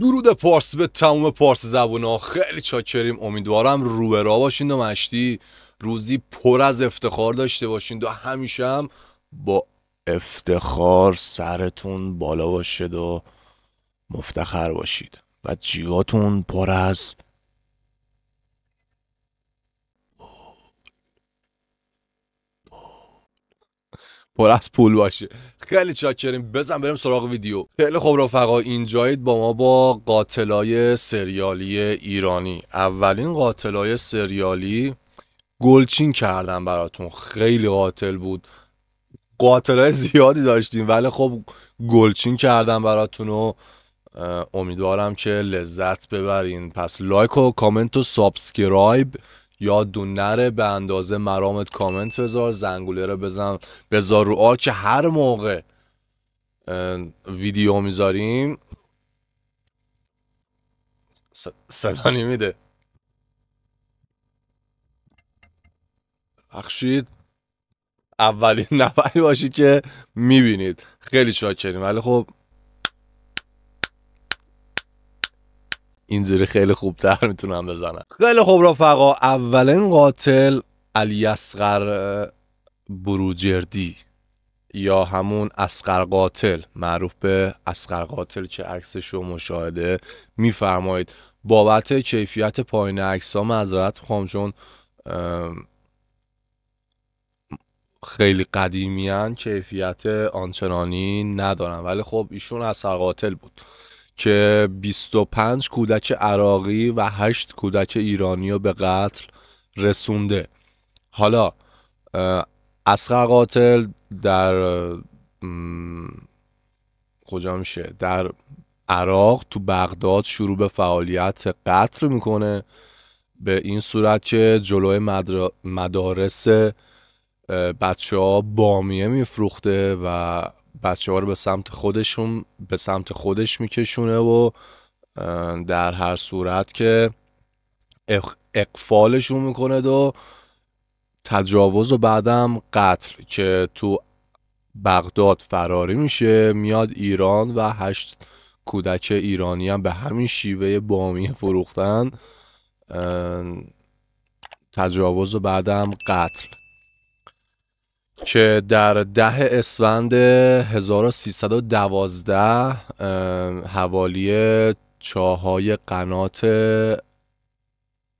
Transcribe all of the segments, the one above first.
درود پارس به تموم پارس زبون ها خیلی چاکریم امیدوارم روبه را باشین و مشتی روزی پر از افتخار داشته باشین و همیشه هم با افتخار سرتون بالا باشه و مفتخر باشید و جیواتون پر از پر از پول باشه خیلی چاکریم بزن بریم سراغ ویدیو خیلی خوب رفقا اینجایید با ما با قاتلای سریالی ایرانی اولین قاتلای سریالی گلچین کردن براتون خیلی قاتل بود قاتلای زیادی داشتیم ولی خب گلچین کردن براتون و امیدوارم که لذت ببرین پس لایک و کامنت و سابسکرایب یا دو نره به اندازه مرامت کامنت بذار زنگوله رو بزن بذار رو که هر موقع ویدیو میذاریم صدا نمیده بخشید اولین نفری باشید که میبینید خیلی شاکریم ولی خب اینجوری خیلی خوبتر میتونم بزنم خیلی خوب رفقا اولین قاتل علی اصغر بروجردی یا همون اسقر قاتل معروف به اسقر قاتل که عکسش رو مشاهده میفرمایید بابت کیفیت پایین عکس ها معذرت میخوام چون خیلی قدیمیان کیفیت آنچنانی ندارن ولی خب ایشون اسقر قاتل بود که 25 کودک عراقی و 8 کودک ایرانی رو به قتل رسونده حالا اسقر قاتل در کجا میشه در عراق تو بغداد شروع به فعالیت قتل میکنه به این صورت که جلوی مدر... مدارس بچه ها بامیه میفروخته و بچه ها رو به سمت خودشون به سمت خودش میکشونه و در هر صورت که اقفالشون میکنه و تجاوز و بعدم قتل که تو بغداد فراری میشه میاد ایران و هشت کودک ایرانی هم به همین شیوه بامی فروختن تجاوز و بعدم قتل که در ده اسفند 1312 حوالی چاهای قنات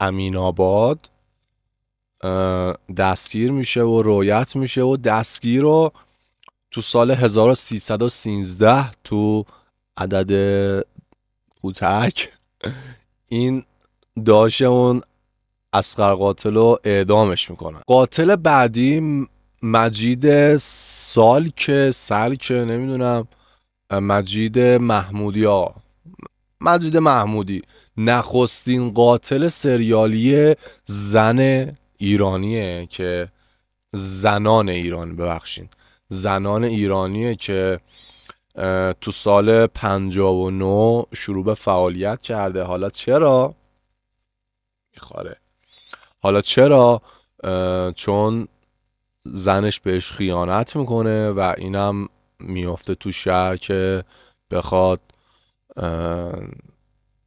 امین آباد دستگیر میشه و رویت میشه و دستگیر رو تو سال 1313 تو عدد کوتک این داشه اون اسقر قاتل رو اعدامش میکنن قاتل بعدی مجید سال که نمیدونم مجید محمودی ها مجید محمودی نخستین قاتل سریالی زن ایرانیه که زنان ایران ببخشین زنان ایرانیه که تو سال 59 شروع به فعالیت کرده حالا چرا میخوره حالا چرا چون زنش بهش خیانت میکنه و اینم میافته تو شهر که بخواد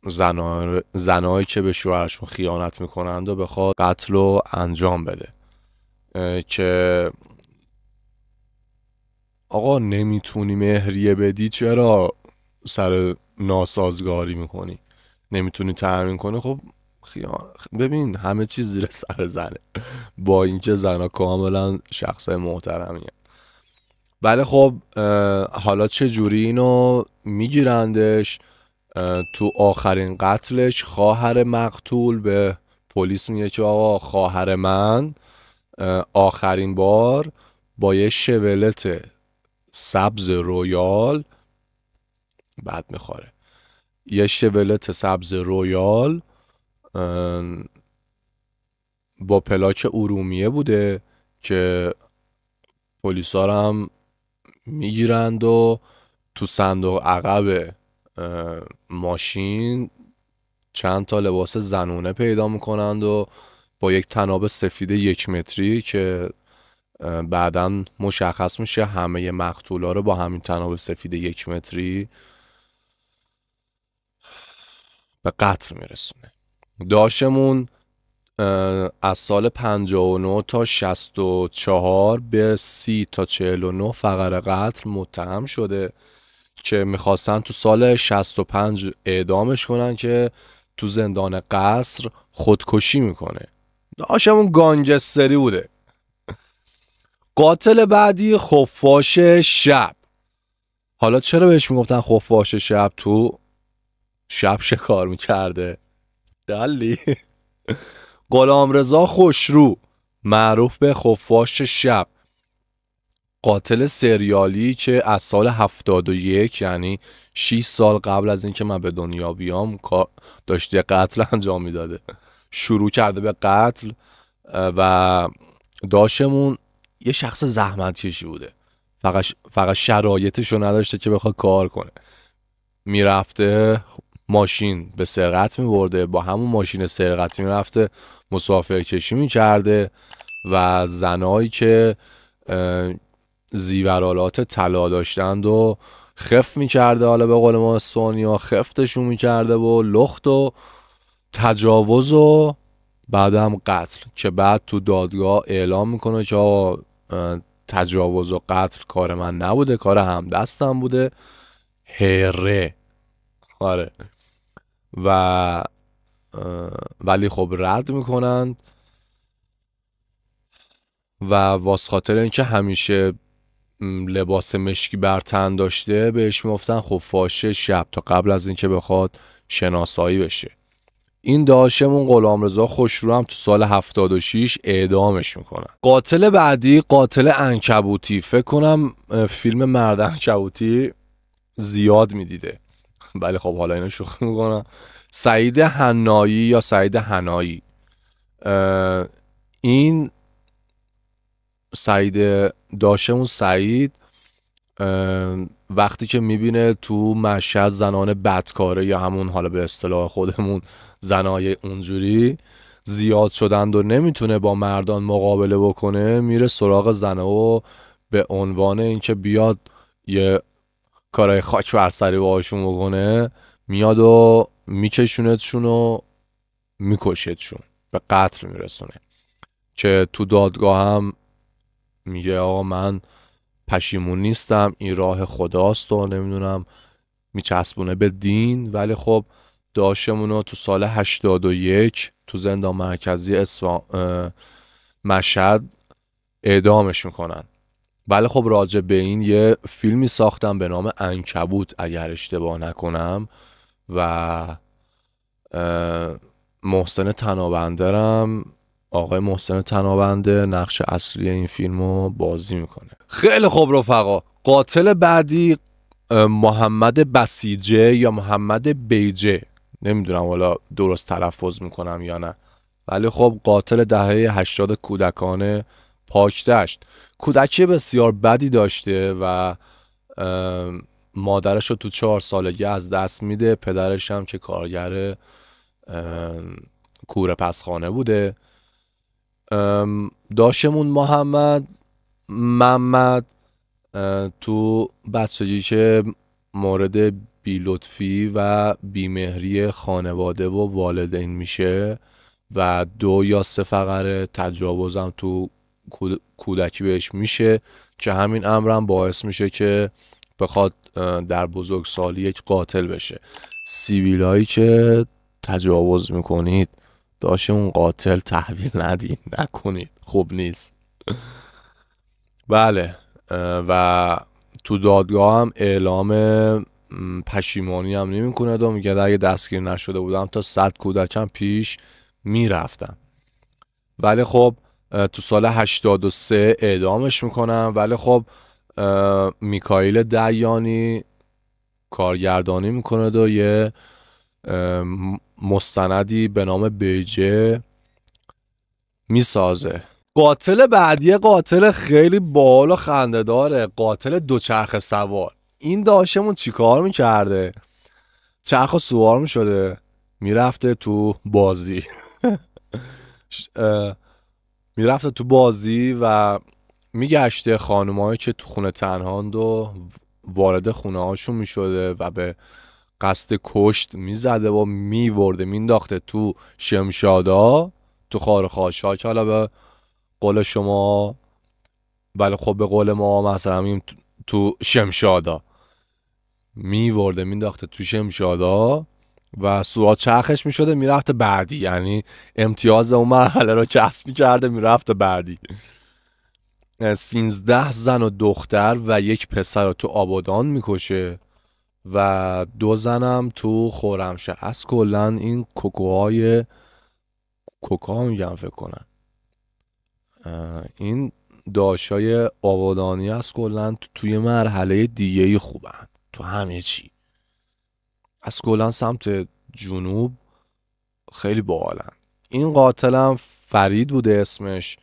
زنایی زنهایی که به شوهرشون خیانت میکنند و بخواد قتل رو انجام بده که آقا نمیتونی مهریه بدی چرا سر ناسازگاری میکنی نمیتونی تعمین کنه خب ببین همه چیز زیر سر زنه با اینکه زنها کاملا شخص محترمی هم. بله خب حالا چه جوری اینو میگیرندش تو آخرین قتلش خواهر مقتول به پلیس میگه که آقا خواهر من آخرین بار با یه شولت سبز رویال بعد میخوره یه شولت سبز رویال با پلاک ارومیه بوده که پلیسا هم میگیرند و تو صندوق عقب ماشین چند تا لباس زنونه پیدا میکنند و با یک تناب سفید یک متری که بعدا مشخص میشه همه مقتولا رو با همین تناب سفید یک متری به قتل میرسونه داشمون از سال 59 تا 64 به 30 تا 49 فقر قتل متهم شده که میخواستن تو سال 65 اعدامش کنن که تو زندان قصر خودکشی میکنه داشمون گانگستری بوده قاتل بعدی خفاش شب حالا چرا بهش میگفتن خفاش شب تو شب شکار میکرده دلی غلامرضا خوشرو معروف به خفاش شب قاتل سریالی که از سال 71 یعنی 6 سال قبل از اینکه من به دنیا بیام داشته قتل انجام میداده شروع کرده به قتل و داشمون یه شخص زحمت کشی بوده فقط فقط شرایطش رو نداشته که بخواد کار کنه میرفته خب، ماشین به سرقت میبرده با همون ماشین سرقتی میرفته مسافرکشی میکرده و زنایی که زیورالات طلا داشتند و خف میکرده حالا به قول ما استونیا خفتشون میکرده و لخت و تجاوز و بعد هم قتل که بعد تو دادگاه اعلام میکنه که آقا تجاوز و قتل کار من نبوده کار دستم بوده هره آره و ولی خب رد میکنند و واس خاطر اینکه همیشه لباس مشکی بر تن داشته بهش میگفتن خب فاشه شب تا قبل از اینکه بخواد شناسایی بشه این داشمون غلامرضا خوشرو هم تو سال 76 اعدامش میکنن قاتل بعدی قاتل انکبوتی فکر کنم فیلم مرد انکبوتی زیاد میدیده بله خب حالا اینو شوخی میکنم سعید هنایی یا سعید هنایی این سعید داشه اون سعید وقتی که میبینه تو مشهد زنان بدکاره یا همون حالا به اصطلاح خودمون زنای اونجوری زیاد شدند و نمیتونه با مردان مقابله بکنه میره سراغ زنه و به عنوان اینکه بیاد یه کارهای خاک بر سری باهاشون بکنه میاد و میکشونتشون و میکشتشون به قتل میرسونه که تو دادگاه هم میگه آقا من پشیمون نیستم این راه خداست و نمیدونم میچسبونه به دین ولی خب داشمون رو تو سال 81 تو زندان مرکزی اسفا... مشهد اعدامش میکنن بله خب راجع به این یه فیلمی ساختم به نام انکبوت اگر اشتباه نکنم و محسن تنابندرم آقای محسن تنابنده نقش اصلی این فیلم رو بازی میکنه خیلی خوب رفقا قاتل بعدی محمد بسیجه یا محمد بیجه نمیدونم حالا درست تلفظ میکنم یا نه ولی خب قاتل دهه 80 کودکانه پاکدشت کودکی بسیار بدی داشته و مادرش رو تو چهار سالگی از دست میده پدرش هم که کارگر کوره پسخانه بوده داشمون محمد محمد تو بچگی که مورد بیلطفی و بیمهری خانواده و والدین میشه و دو یا سه فقره تجاوزم تو کودکی بهش میشه که همین امرم باعث میشه که بخواد در بزرگ سالی یک قاتل بشه سیویل هایی که تجاوز میکنید داشت اون قاتل تحویل ندین نکنید خوب نیست بله و تو دادگاه هم اعلام پشیمانی هم نمیکنه و میگه اگه دستگیر نشده بودم تا صد کودکم پیش میرفتم ولی خب تو سال 83 اعدامش میکنم ولی خب میکایل دیانی کارگردانی میکنه و یه مستندی به نام بیجه میسازه قاتل بعدی قاتل خیلی بال و خنده داره قاتل دوچرخ سوار این داشمون چیکار میکرده چرخ و سوار میشده میرفته تو بازی میرفته تو بازی و میگشته خانمایی که تو خونه تنهاند و وارد خونه هاشون میشده و به قصد کشت میزده و میورده مینداخته تو شمشادا تو خار خاشا که حالا به قول شما ولی خب به قول ما مثلا تو شمشادا میورده مینداخته تو شمشادا و سواد چرخش میشده میرفته بعدی یعنی امتیاز اون مرحله رو کسب کرده میرفته بعدی سینزده زن و دختر و یک پسر رو تو آبادان میکشه و دو زنم تو خورمشه از کلا این کوکوهای کوکا میگم فکر کنن این داشای آبادانی از کلا توی مرحله دیگه خوبن تو همه چی از گلان سمت جنوب خیلی باحالن این قاتلم فرید بوده اسمش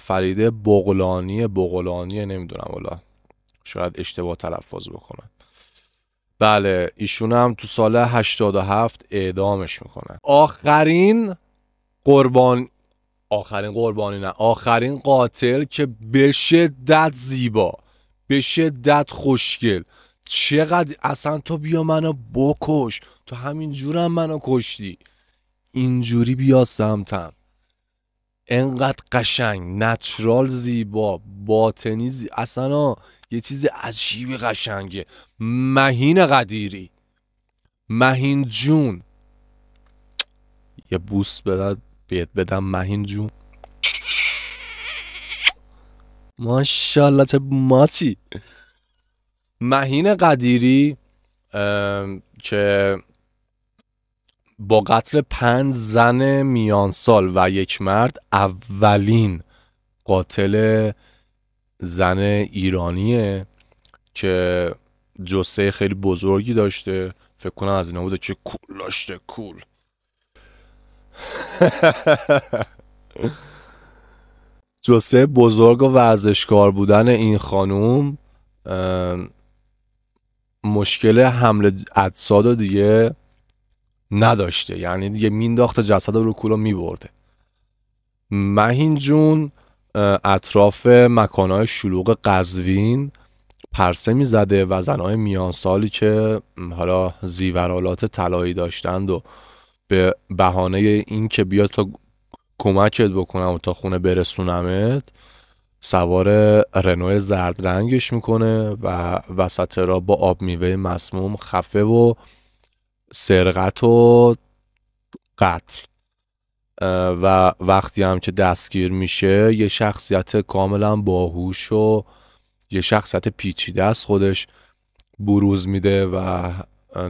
فریده بغلانی بغلانی نمیدونم حالا شاید اشتباه تلفظ بکنم بله ایشون هم تو سال 87 اعدامش میکنن آخرین قربان آخرین قربانی نه آخرین قاتل که به شدت زیبا به شدت خوشگل چقدر اصلا تو بیا منو بکش تو همین جورم منو کشتی اینجوری بیا سمتم انقدر قشنگ نترال زیبا باطنی زیبا اصلا یه چیز عجیبی قشنگه مهین قدیری مهین جون یه بوس بدم بهت بدم مهین جون ماشاءالله چه ماچی مهین قدیری که با قتل پنج زن میان سال و یک مرد اولین قاتل زن ایرانیه که جسه خیلی بزرگی داشته فکر کنم از اینا بوده که کول داشته کول جسه بزرگ و ورزشکار بودن این خانوم مشکل حمل اجساد دیگه نداشته یعنی دیگه مینداخته جسد رو کولا میبرده مهین جون اطراف مکانهای شلوغ قزوین پرسه میزده و زنهای میان که حالا زیورالات طلایی داشتند و به بهانه این که بیا تا کمکت بکنم و تا خونه برسونمت سوار رنو زرد رنگش میکنه و وسط را با آب میوه مسموم خفه و سرقت و قتل و وقتی هم که دستگیر میشه یه شخصیت کاملا باهوش و یه شخصیت پیچیده از خودش بروز میده و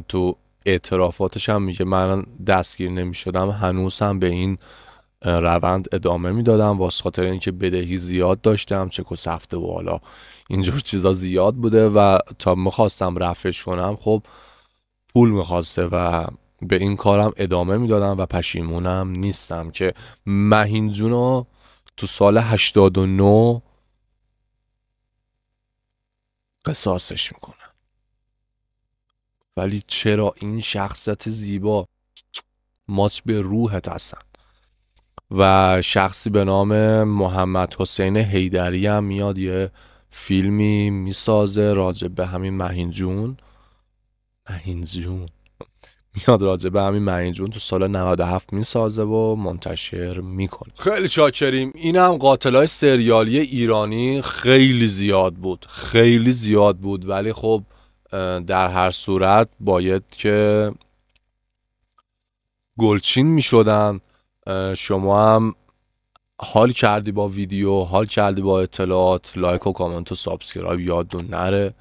تو اعترافاتش هم میگه من دستگیر نمیشدم هنوز هم به این روند ادامه میدادم واسه خاطر اینکه بدهی زیاد داشتم چک و سفته و حالا اینجور چیزا زیاد بوده و تا میخواستم رفش کنم خب پول میخواسته و به این کارم ادامه میدادم و پشیمونم نیستم که مهینجونو تو سال 89 قصاصش میکنم ولی چرا این شخصیت زیبا ماچ به روحت هستن و شخصی به نام محمد حسین هیدری هم میاد یه فیلمی میسازه راجع به همین مهین جون مهین جون میاد راجع به همین مهین جون تو سال 97 میسازه و منتشر میکنه خیلی شاکریم این هم قاتلای سریالی ایرانی خیلی زیاد بود خیلی زیاد بود ولی خب در هر صورت باید که گلچین میشدن شما هم حال کردی با ویدیو حال کردی با اطلاعات لایک و کامنت و سابسکرایب یادتون نره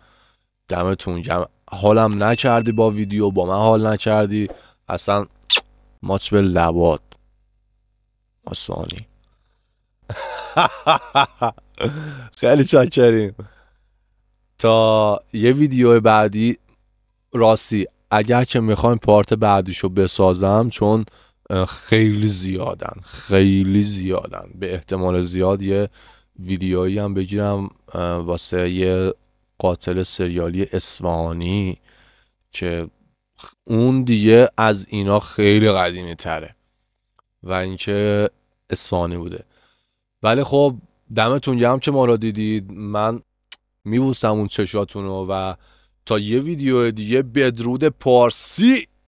دمتون گرم حالم نکردی با ویدیو با من حال نکردی اصلا ماچ به لبات آسانی خیلی چاکریم تا یه ویدیو بعدی راستی اگر که میخوایم پارت بعدیشو بسازم چون خیلی زیادن خیلی زیادن به احتمال زیاد یه ویدیویی هم بگیرم واسه یه قاتل سریالی اسوانی که اون دیگه از اینا خیلی قدیمی تره و اینکه اسفانی بوده ولی خب دمتون گرم که ما را دیدید من میبوسم اون چشاتون رو و تا یه ویدیو دیگه بدرود پارسی